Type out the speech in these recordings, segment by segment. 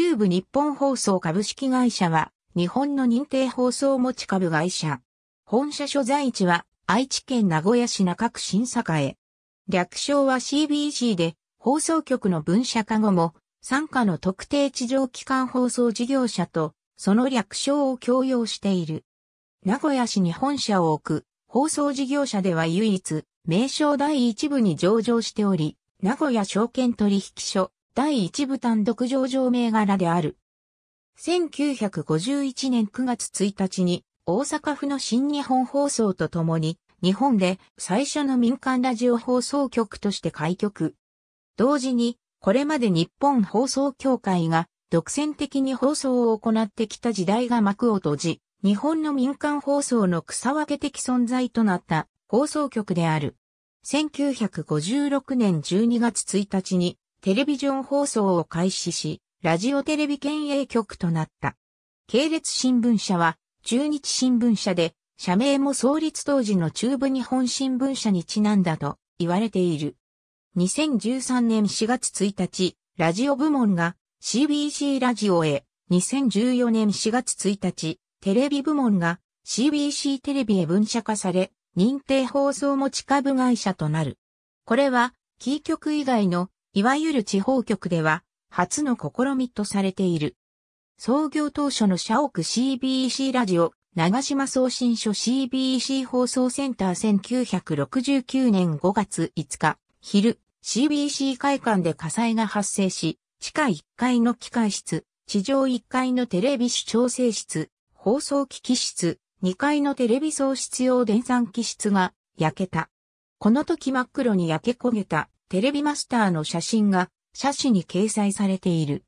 中部日本放送株式会社は、日本の認定放送持ち株会社。本社所在地は、愛知県名古屋市中区新栄。略称は CBC で、放送局の分社化後も、傘下の特定地上機関放送事業者と、その略称を共用している。名古屋市に本社を置く、放送事業者では唯一、名称第一部に上場しており、名古屋証券取引所、第一部単独上場銘柄である。1951年9月1日に大阪府の新日本放送とともに日本で最初の民間ラジオ放送局として開局。同時にこれまで日本放送協会が独占的に放送を行ってきた時代が幕を閉じ、日本の民間放送の草分け的存在となった放送局である。1956年12月1日にテレビジョン放送を開始し、ラジオテレビ県営局となった。系列新聞社は、中日新聞社で、社名も創立当時の中部日本新聞社にちなんだと言われている。2013年4月1日、ラジオ部門が CBC ラジオへ、2014年4月1日、テレビ部門が CBC テレビへ分社化され、認定放送持ち株会社となる。これは、キー局以外のいわゆる地方局では、初の試みとされている。創業当初の社屋 CBC ラジオ、長島送信所 CBC 放送センター1969年5月5日、昼、CBC 会館で火災が発生し、地下1階の機械室、地上1階のテレビ主調整室、放送機器室、2階のテレビ送出用電算機室が焼けた。この時真っ黒に焼け焦げたテレビマスターの写真が写真に掲載されている。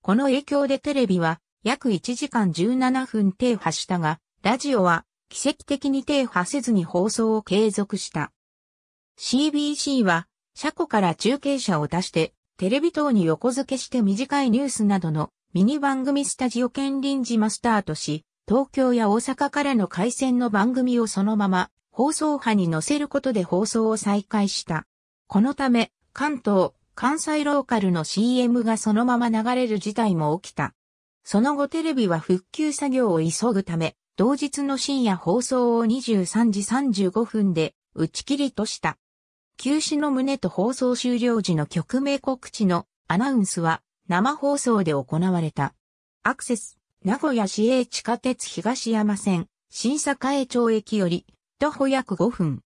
この影響でテレビは約1時間17分停波したが、ラジオは奇跡的に停波せずに放送を継続した。CBC は車庫から中継車を出して、テレビ塔に横付けして短いニュースなどのミニ番組スタジオ兼臨時マスターとし、東京や大阪からの回線の番組をそのまま放送波に載せることで放送を再開した。このため、関東、関西ローカルの CM がそのまま流れる事態も起きた。その後テレビは復旧作業を急ぐため、同日の深夜放送を23時35分で打ち切りとした。休止の旨と放送終了時の曲名告知のアナウンスは生放送で行われた。アクセス、名古屋市営地下鉄東山線、新栄町駅より、徒歩約5分。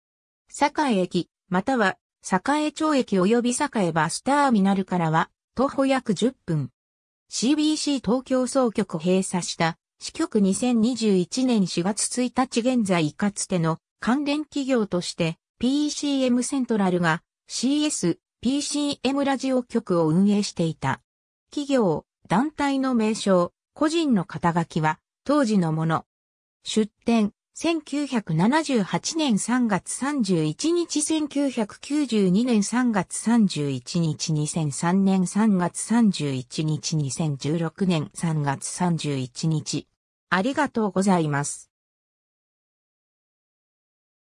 栄駅、または栄町駅及び栄バスターミナルからは、徒歩約10分。CBC 東京総局閉鎖した、支局2021年4月1日現在かつての関連企業として PCM セントラルが CS、PCM ラジオ局を運営していた。企業、団体の名称、個人の肩書きは当時のもの。出店、1978年3月31日、1992年3月31日、2003年3月31日、2016年3月31日。ありがとうございます。